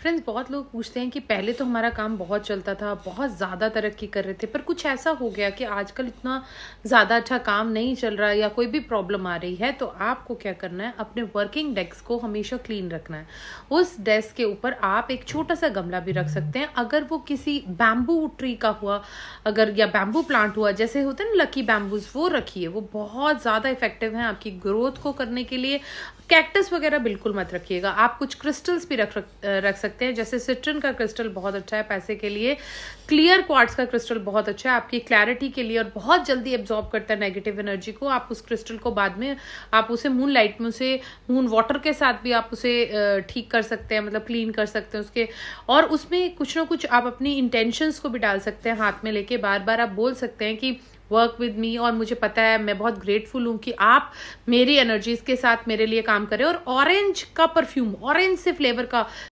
friends बहुत लोग पूछते हैं कि पहले तो हमारा काम बहुत चलता था बहुत ज़्यादा तरक्की कर रहे थे पर कुछ ऐसा हो गया कि आजकल इतना ज़्यादा अच्छा काम नहीं चल रहा या कोई भी प्रॉब्लम आ रही है तो आपको क्या करना है अपने वर्किंग डेस्क को हमेशा क्लीन रखना है उस डेस्क के ऊपर आप एक छोटा सा गमला भी रख सकते हैं अगर वो किसी बैम्बू ट्री का हुआ अगर या बैम्बू प्लांट हुआ जैसे होते हैं ना लकी बैम्बूज वो रखिए वो बहुत ज़्यादा इफेक्टिव हैं आपकी ग्रोथ को करने के लिए कैक्टस वगैरह बिल्कुल मत रखिएगा आप कुछ क्रिस्टल्स भी रख रख सकते सकते हैं जैसे सिट्रन का क्रिस्टल बहुत अच्छा है पैसे के लिए क्लियर क्वार्ट्स का क्रिस्टल बहुत अच्छा है आपकी क्लैरिटी के लिए और बहुत जल्दी एब्जॉर्ब करता है नेगेटिव एनर्जी को आप उस क्रिस्टल को बाद में आप उसे मून लाइट में उसे मून वाटर के साथ भी आप उसे ठीक कर सकते हैं मतलब क्लीन कर सकते हैं उसके और उसमें कुछ ना कुछ आप अपनी इंटेंशंस को भी डाल सकते हैं हाथ में लेके बार बार आप बोल सकते हैं कि वर्क विद मी और मुझे पता है मैं बहुत ग्रेटफुल हूँ कि आप मेरी एनर्जीज के साथ मेरे लिए काम करें और ऑरेंज का परफ्यूम ऑरेंज से फ्लेवर का